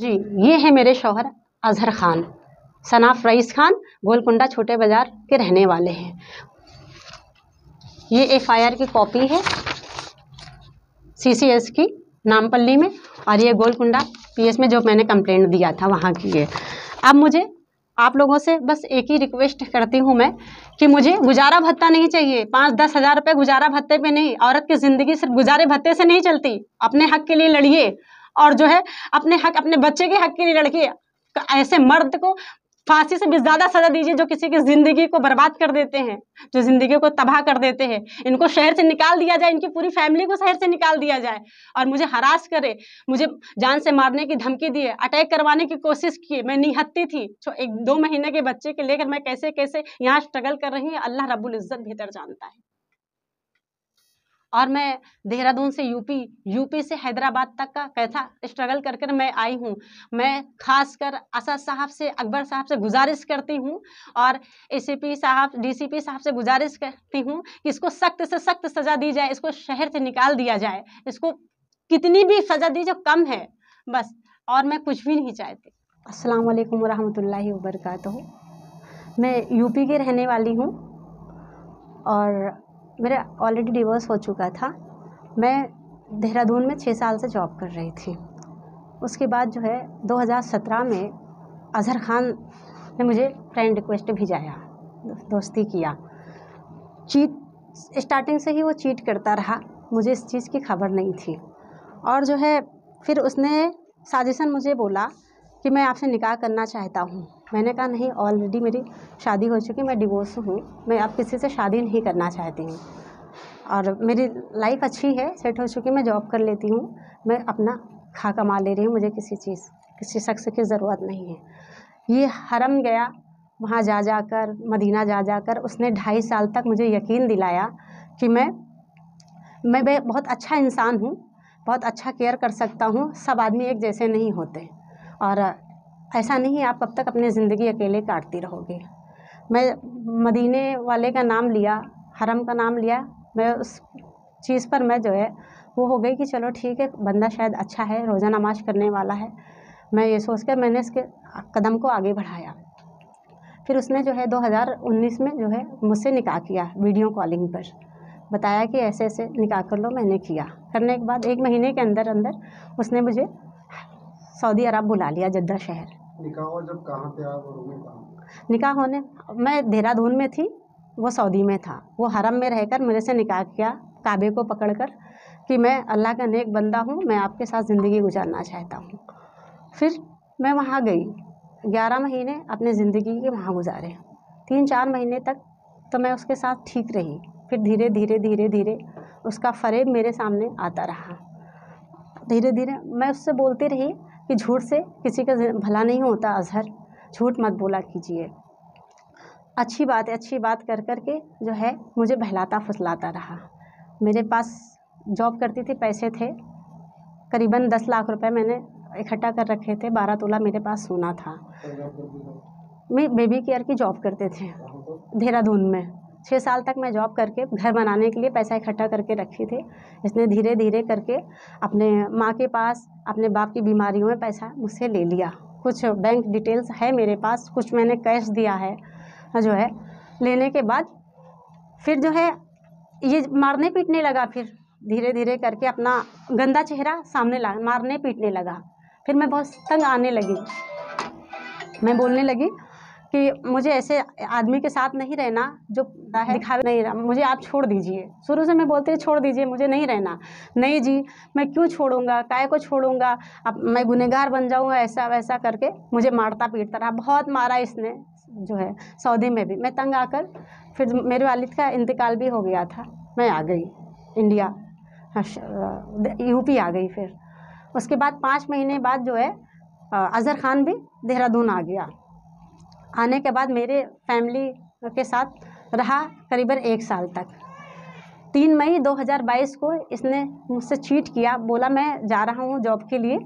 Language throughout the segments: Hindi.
जी ये है मेरे शोहर अजहर ख़ान सनाफ रईस खान गोलकुंडा छोटे बाज़ार के रहने वाले हैं ये एफआईआर की कॉपी है सीसीएस की नामपल्ली में और ये गोलकुंडा पीएस में जो मैंने कंप्लेंट दिया था वहाँ की है अब मुझे आप लोगों से बस एक ही रिक्वेस्ट करती हूँ मैं कि मुझे गुजारा भत्ता नहीं चाहिए पाँच दस हज़ार रुपये गुजारा भत्ते पे नहीं औरत की ज़िंदगी सिर्फ गुजारे भत्ते से नहीं चलती अपने हक के लिए लड़िए और जो है अपने हक अपने बच्चे के हक के लिए लड़की ऐसे मर्द को फांसी से भी ज़्यादा सज़ा दीजिए जो किसी की ज़िंदगी को बर्बाद कर देते हैं जो ज़िंदगी को तबाह कर देते हैं इनको शहर से निकाल दिया जाए इनकी पूरी फैमिली को शहर से निकाल दिया जाए और मुझे हरास करे मुझे जान से मारने की धमकी दिए अटैक करवाने की कोशिश की मैं निहत्ती थी जो एक दो महीने के बच्चे के लेकर मैं कैसे कैसे यहाँ स्ट्रगल कर रही हूँ अल्लाह रबुल्ज़त बेहतर जानता है और मैं देहरादून से यूपी यूपी से हैदराबाद तक का कैसा स्ट्रगल कर कर मैं आई हूँ मैं खासकर असद साहब से अकबर साहब से गुजारिश करती हूँ और एसीपी साहब डीसीपी साहब से गुजारिश करती हूँ कि इसको सख्त से सख्त सज़ा दी जाए इसको शहर से निकाल दिया जाए इसको कितनी भी सज़ा दी जो कम है बस और मैं कुछ भी नहीं चाहती अस्सलाम वालेकुम रहमतुल्लाहि मैं यूपी की रहने वाली हूँ और मेरा ऑलरेडी डिवोर्स हो चुका था मैं देहरादून में छः साल से जॉब कर रही थी उसके बाद जो है 2017 में अजहर खान ने मुझे फ्रेंड रिक्वेस्ट भिजाया दोस्ती किया चीट स्टार्टिंग से ही वो चीट करता रहा मुझे इस चीज़ की खबर नहीं थी और जो है फिर उसने साजिशन मुझे बोला कि मैं आपसे निकाह करना चाहता हूँ मैंने कहा नहीं ऑलरेडी मेरी शादी हो चुकी मैं डिवोर्स हूँ मैं आप किसी से शादी नहीं करना चाहती हूँ और मेरी लाइफ अच्छी है सेट हो चुकी मैं जॉब कर लेती हूँ मैं अपना खा कमा ले रही हूँ मुझे किसी चीज़ किसी शख्स की ज़रूरत नहीं है ये हरम गया वहाँ जा जाकर मदीना जा जाकर उसने ढाई साल तक मुझे यकीन दिलाया कि मैं मैं बहुत अच्छा इंसान हूँ बहुत अच्छा केयर कर सकता हूँ सब आदमी एक जैसे नहीं होते और ऐसा नहीं है आप कब तक अपनी ज़िंदगी अकेले काटती रहोगे मैं मदीने वाले का नाम लिया हरम का नाम लिया मैं उस चीज़ पर मैं जो है वो हो गई कि चलो ठीक है बंदा शायद अच्छा है रोज़ा नमाज करने वाला है मैं ये सोच कर मैंने इसके कदम को आगे बढ़ाया फिर उसने जो है 2019 में जो है मुझसे निकाह किया वीडियो कॉलिंग पर बताया कि ऐसे ऐसे निकाह कर लो मैंने किया करने के बाद एक महीने के अंदर अंदर उसने मुझे सऊदी अरब बुला लिया जद्दा शहर निकाह जब कहाँ पे आप और निकाह होने मैं देहरादून में थी वो सऊदी में था वो हरम में रहकर मेरे से निकाह किया काबे को पकड़कर कि मैं अल्लाह का नेक बंदा हूँ मैं आपके साथ ज़िंदगी गुजारना चाहता हूँ फिर मैं वहाँ गई ग्यारह महीने अपने ज़िंदगी के वहाँ गुजारे तीन चार महीने तक तो मैं उसके साथ ठीक रही फिर धीरे धीरे धीरे धीरे उसका फरेब मेरे सामने आता रहा धीरे धीरे मैं उससे बोलती रही कि झूठ से किसी का भला नहीं होता अज़हर झूठ मत बोला कीजिए अच्छी बात है अच्छी बात कर कर के जो है मुझे बहलाता फुसलाता रहा मेरे पास जॉब करती थी पैसे थे करीबन दस लाख रुपए मैंने इकट्ठा कर रखे थे बारह तोला मेरे पास सोना था मैं बेबी केयर की जॉब करते थे देहरादून में छः साल तक मैं जॉब करके घर बनाने के लिए पैसा इकट्ठा करके रखी थी इसने धीरे धीरे करके अपने माँ के पास अपने बाप की बीमारियों में पैसा मुझसे ले लिया कुछ बैंक डिटेल्स है मेरे पास कुछ मैंने कैश दिया है जो है लेने के बाद फिर जो है ये मारने पीटने लगा फिर धीरे धीरे करके अपना गंदा चेहरा सामने ला मारने पीटने लगा फिर मैं बहुत तंग आने लगी मैं बोलने लगी कि मुझे ऐसे आदमी के साथ नहीं रहना जो दिखा नहीं रहा मुझे आप छोड़ दीजिए शुरू से मैं बोलती हूँ छोड़ दीजिए मुझे नहीं रहना नहीं जी मैं क्यों छोड़ूंगा काय को छोड़ूंगा अब मैं गुनहगार बन जाऊँगा ऐसा वैसा करके मुझे मारता पीटता रहा बहुत मारा इसने जो है सऊदी में भी मैं तंग आकर फिर मेरे वालिद का इंतकाल भी हो गया था मैं आ गई इंडिया यूपी आ गई फिर उसके बाद पाँच महीने बाद जो है अज़हर खान भी देहरादून आ गया आने के बाद मेरे फैमिली के साथ रहा करीबन एक साल तक तीन मई 2022 को इसने मुझसे चीट किया बोला मैं जा रहा हूँ जॉब के लिए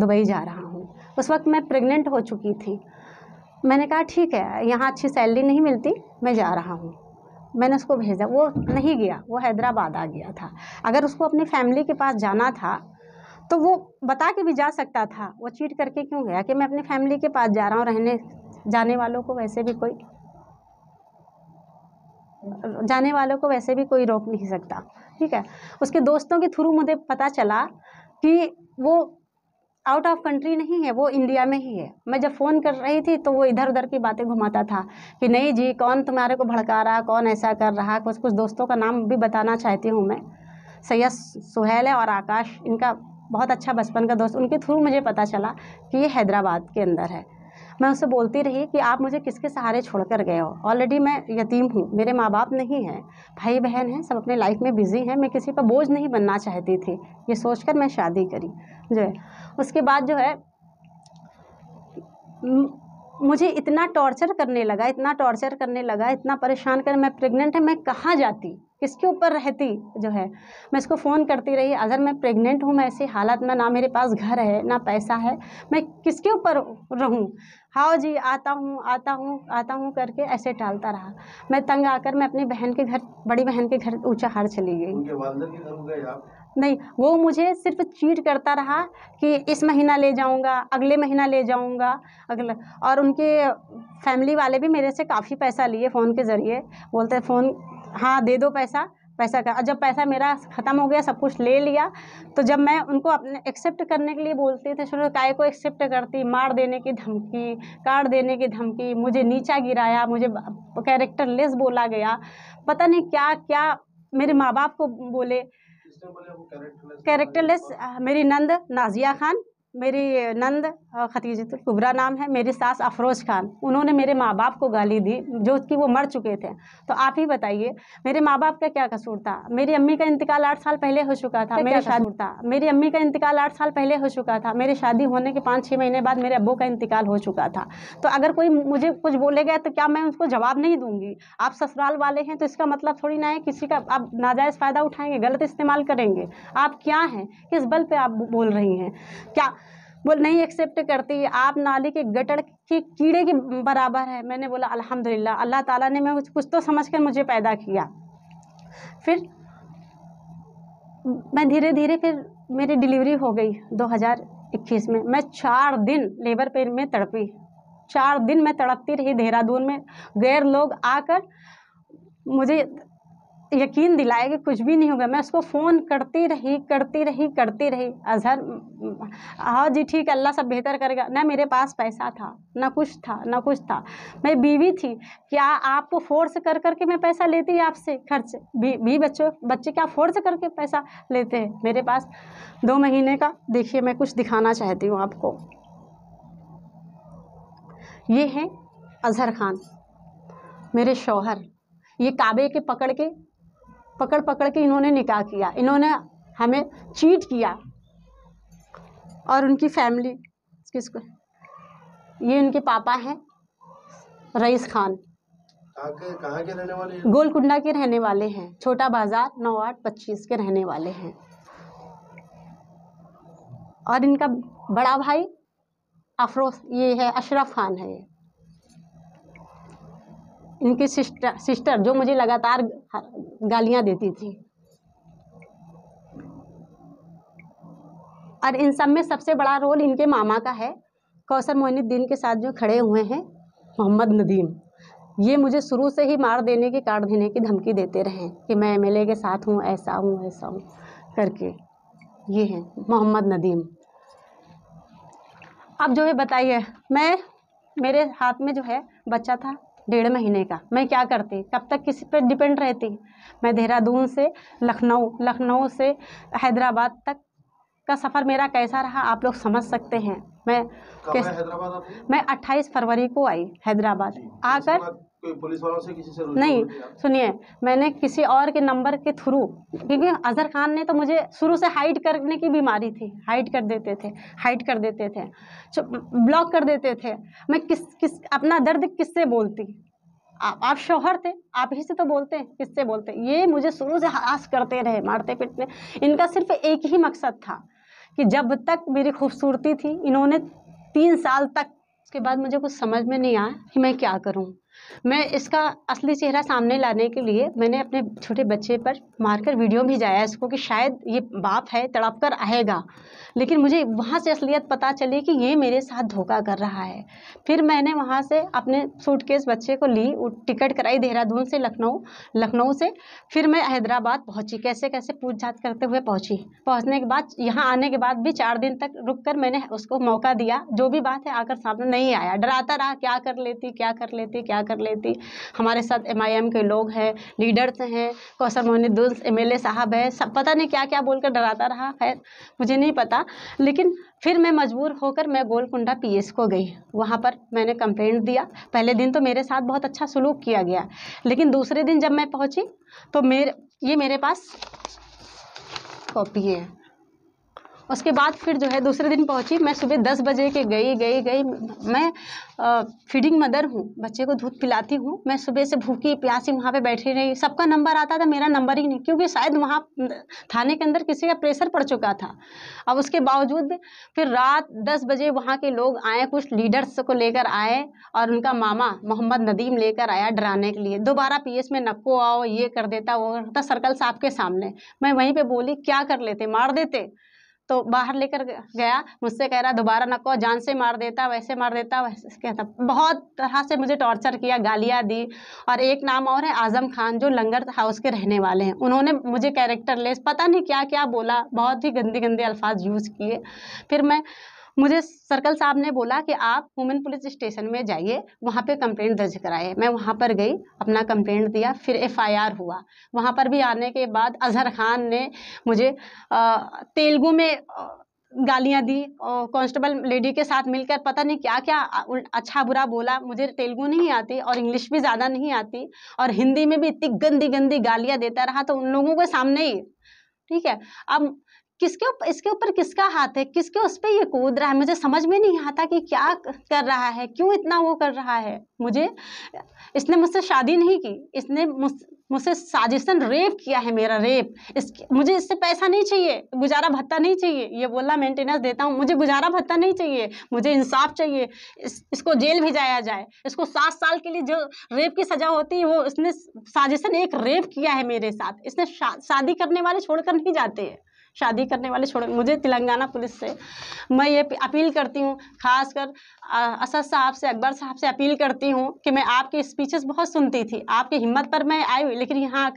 दुबई जा रहा हूँ उस वक्त मैं प्रेग्नेंट हो चुकी थी मैंने कहा ठीक है यहाँ अच्छी सैलरी नहीं मिलती मैं जा रहा हूँ मैंने उसको भेजा वो नहीं गया वो हैदराबाद आ गया था अगर उसको अपनी फैमिली के पास जाना था तो वो बता के भी जा सकता था वो चीट करके क्यों गया कि मैं अपनी फैमिली के पास जा रहा हूँ रहने जाने वालों को वैसे भी कोई जाने वालों को वैसे भी कोई रोक नहीं सकता ठीक है उसके दोस्तों के थ्रू मुझे पता चला कि वो आउट ऑफ कंट्री नहीं है वो इंडिया में ही है मैं जब फ़ोन कर रही थी तो वो इधर उधर की बातें घुमाता था कि नहीं जी कौन तुम्हारे को भड़का रहा कौन ऐसा कर रहा कुछ कुछ दोस्तों का नाम भी बताना चाहती हूँ मैं सैयद सुहेल है और आकाश इनका बहुत अच्छा बचपन का दोस्त उनके थ्रू मुझे पता चला कि ये हैदराबाद के अंदर है मैं उससे बोलती रही कि आप मुझे किसके सहारे छोड़ कर गए हो ऑलरेडी मैं यतीम हूँ मेरे माँ बाप नहीं हैं भाई बहन हैं सब अपने लाइफ में बिज़ी हैं मैं किसी पर बोझ नहीं बनना चाहती थी ये सोच कर मैं शादी करी जो है उसके बाद जो है मुझे इतना टॉर्चर करने लगा इतना टॉर्चर करने लगा इतना परेशान कर मैं प्रेग्नेंट है मैं कहाँ जाती किसके ऊपर रहती जो है मैं इसको फ़ोन करती रही अगर मैं प्रेग्नेंट हूँ मैं ऐसी हालत में ना मेरे पास घर है ना पैसा है मैं किसके ऊपर रहूँ हाओ जी आता हूँ आता हूँ आता हूँ करके ऐसे टालता रहा मैं तंग आकर मैं अपनी बहन के घर बड़ी बहन के घर ऊँचा हार चली गई नहीं वो मुझे सिर्फ चीट करता रहा कि इस महीना ले जाऊंगा अगले महीना ले जाऊंगा अगला और उनके फैमिली वाले भी मेरे से काफ़ी पैसा लिए फ़ोन के ज़रिए बोलते फ़ोन हाँ दे दो पैसा पैसा का जब पैसा मेरा ख़त्म हो गया सब कुछ ले लिया तो जब मैं उनको अपने एक्सेप्ट करने के लिए बोलती थी शुरू काय को एक्सेप्ट करती मार देने की धमकी काट देने की धमकी मुझे नीचा गिराया मुझे कैरेक्टर लेस बोला गया पता नहीं क्या क्या मेरे माँ बाप को बोले कैरेक्टर लेस मेरी नंद नाजिया खान मेरी नंद खतीजतुल तो कुबरा नाम है मेरी सास अफरोज खान उन्होंने मेरे माँ बाप को गाली दी जो कि वो मर चुके थे तो आप ही बताइए मेरे माँ बाप का क्या कसूर था मेरी अम्मी का इंतकाल आठ साल पहले हो चुका था मेरा कसूर था मेरी अम्मी का इंतकाल आठ साल पहले हो चुका था मेरी शादी होने के पाँच छः महीने बाद मेरे अबू का इंतकाल हो चुका था तो अगर कोई मुझे कुछ बोले गया तो क्या मैं उसको जवाब नहीं दूंगी आप ससुराल वाले हैं तो इसका मतलब थोड़ी ना है किसी का आप नाजायज़ फ़ायदा उठाएँगे गलत इस्तेमाल करेंगे आप क्या हैं किस बल पर आप बोल रही हैं क्या बोल नहीं एक्सेप्ट करती आप नाली के गटर के कीड़े के बराबर है मैंने बोला अल्हम्दुलिल्लाह अल्लाह ताला ने मैं कुछ तो समझ कर मुझे पैदा किया फिर मैं धीरे धीरे फिर मेरी डिलीवरी हो गई 2021 में मैं चार दिन लेबर पेन में तड़पी चार दिन मैं तड़पती रही देहरादून में गैर लोग आकर मुझे यकीन दिलाया कि कुछ भी नहीं होगा मैं उसको फ़ोन करती रही करती रही करती रही अजहर हाँ जी ठीक है अल्लाह सब बेहतर करेगा ना मेरे पास पैसा था ना कुछ था ना कुछ था मैं बीवी थी क्या आपको फोर्स कर करके मैं पैसा लेती आपसे खर्च भी, भी बच्चों बच्चे क्या फोर्स करके पैसा लेते हैं मेरे पास दो महीने का देखिए मैं कुछ दिखाना चाहती हूँ आपको ये हैं अजहर खान मेरे शौहर ये काबे के पकड़ के पकड़ पकड़ के इन्होंने निकाह किया इन्होंने हमें चीट किया और उनकी फैमिली किसको ये उनके पापा हैं रईस खान कहाँ के रहने वाले हैं गोलकुंडा के रहने वाले हैं छोटा बाजार नौ आठ पच्चीस के रहने वाले हैं और इनका बड़ा भाई अफरोज ये है अशरफ खान है ये इनकी सिस्टर सिस्टर जो मुझे लगातार गालियाँ देती थी और इन सब में सबसे बड़ा रोल इनके मामा का है कौसर मोहनुद्दीन के साथ जो खड़े हुए हैं मोहम्मद नदीम ये मुझे शुरू से ही मार देने की काट देने की धमकी देते रहे कि मैं एम के साथ हूँ ऐसा हूँ ऐसा हूँ करके ये है मोहम्मद नदीम अब जो है बताइए मैं मेरे हाथ में जो है बच्चा था डेढ़ महीने का मैं क्या करती कब तक किसी पर डिपेंड रहती मैं देहरादून से लखनऊ लखनऊ से हैदराबाद तक का सफ़र मेरा कैसा रहा आप लोग समझ सकते हैं मैं कैसे मैं 28 फरवरी को आई हैदराबाद आकर पुलिस वालों से किसी से नहीं सुनिए मैंने किसी और के नंबर के थ्रू क्योंकि अजहर खान ने तो मुझे शुरू से हाइड करने की बीमारी थी हाइड कर देते थे हाइड कर देते थे ब्लॉक कर देते थे मैं किस किस अपना दर्द किससे बोलती आप आप शोहर थे आप ही से तो बोलते हैं किससे बोलते हैं ये मुझे शुरू से हास करते रहे मारते पीटते इनका सिर्फ एक ही मकसद था कि जब तक मेरी खूबसूरती थी इन्होंने तीन साल तक उसके बाद मुझे कुछ समझ में नहीं आया कि मैं क्या करूँ मैं इसका असली चेहरा सामने लाने के लिए मैंने अपने छोटे बच्चे पर मारकर वीडियो भिजाया इसको कि शायद ये बाप है तड़प कर आएगा लेकिन मुझे वहाँ से असलियत पता चली कि ये मेरे साथ धोखा कर रहा है फिर मैंने वहाँ से अपने सूटकेस बच्चे को ली टिकट कराई देहरादून से लखनऊ लखनऊ से फिर मैं हैदराबाद पहुँची कैसे कैसे पूछ जाछ करते हुए पहुँची पहुँचने के बाद यहाँ आने के बाद भी चार दिन तक रुक कर मैंने उसको मौका दिया जो भी बात है आकर सामने नहीं आया डराता रहा क्या कर लेती क्या कर लेती क्या कर लेती हमारे साथ एम के लोग हैं लीडर्स हैं कौसर दुल्स एम एल साहब है सब पता नहीं क्या क्या बोलकर डराता रहा है मुझे नहीं पता लेकिन फिर मैं मजबूर होकर मैं गोलकुंडा एस को गई वहाँ पर मैंने कंप्लेंट दिया पहले दिन तो मेरे साथ बहुत अच्छा सलूक किया गया लेकिन दूसरे दिन जब मैं पहुँची तो मेरे ये मेरे पास कॉपी है उसके बाद फिर जो है दूसरे दिन पहुँची मैं सुबह दस बजे के गई गई गई मैं फीडिंग मदर हूँ बच्चे को दूध पिलाती हूँ मैं सुबह से भूखी प्यासी वहाँ पे बैठी रही सबका नंबर आता था मेरा नंबर ही नहीं क्योंकि शायद वहाँ थाने के अंदर किसी का प्रेशर पड़ चुका था अब उसके बावजूद फिर रात दस बजे वहाँ के लोग आए कुछ लीडर्स को लेकर आए और उनका मामा मोहम्मद नदीम लेकर आया डराने के लिए दोबारा पी में नक्को आओ ये कर देता वो करता सर्कल साहब के सामने मैं वहीं पर बोली क्या कर लेते मार देते तो बाहर लेकर गया मुझसे कह रहा दोबारा नको जान से मार देता वैसे मार देता वैसे कहता बहुत तरह से मुझे टॉर्चर किया गालियाँ दी और एक नाम और है आज़म खान जो लंगर हाउस के रहने वाले हैं उन्होंने मुझे कैरेक्टर लेस पता नहीं क्या क्या बोला बहुत ही गंदे गंदे अल्फाज यूज़ किए फिर मैं मुझे सर्कल साहब ने बोला कि आप वुमेन पुलिस स्टेशन में जाइए वहाँ पे कंप्लेंट दर्ज कराए मैं वहाँ पर गई अपना कंप्लेंट दिया फिर एफआईआर हुआ वहाँ पर भी आने के बाद अजहर खान ने मुझे तेलुगु में गालियाँ गालियां दी और कांस्टेबल लेडी के साथ मिलकर पता नहीं क्या क्या अच्छा बुरा बोला मुझे तेलुगु नहीं आती और इंग्लिश भी ज़्यादा नहीं आती और हिंदी में भी इतनी गंदी गंदी गालियां देता रहा तो उन लोगों के सामने ही ठीक है अब किसके उप, इसके ऊपर किसका हाथ है किसके उस पर ये कूद रहा है मुझे समझ में नहीं आता कि क्या कर रहा है क्यों इतना वो कर रहा है मुझे इसने मुझसे शादी नहीं की इसने मुझसे साजिशन रेप किया है मेरा रेप इस मुझे इससे पैसा नहीं चाहिए गुजारा भत्ता नहीं चाहिए ये बोला मेंटेनेंस देता हूँ मुझे गुजारा भत्ता नहीं चाहिए मुझे इंसाफ चाहिए इस, इसको जेल भेजाया जाए इसको सात साल के लिए जो रेप की सजा होती है वो इसने साजिशन एक रेप किया है मेरे साथ इसने शादी करने वाले छोड़कर नहीं जाते हैं शादी करने वाले छोड़ मुझे तेलंगाना पुलिस से मैं ये अपील करती हूँ खासकर असद साहब से अकबर साहब से अपील करती हूँ कि मैं आपकी स्पीचेस बहुत सुनती थी आपकी हिम्मत पर मैं आई हुई लेकिन यहाँ आकर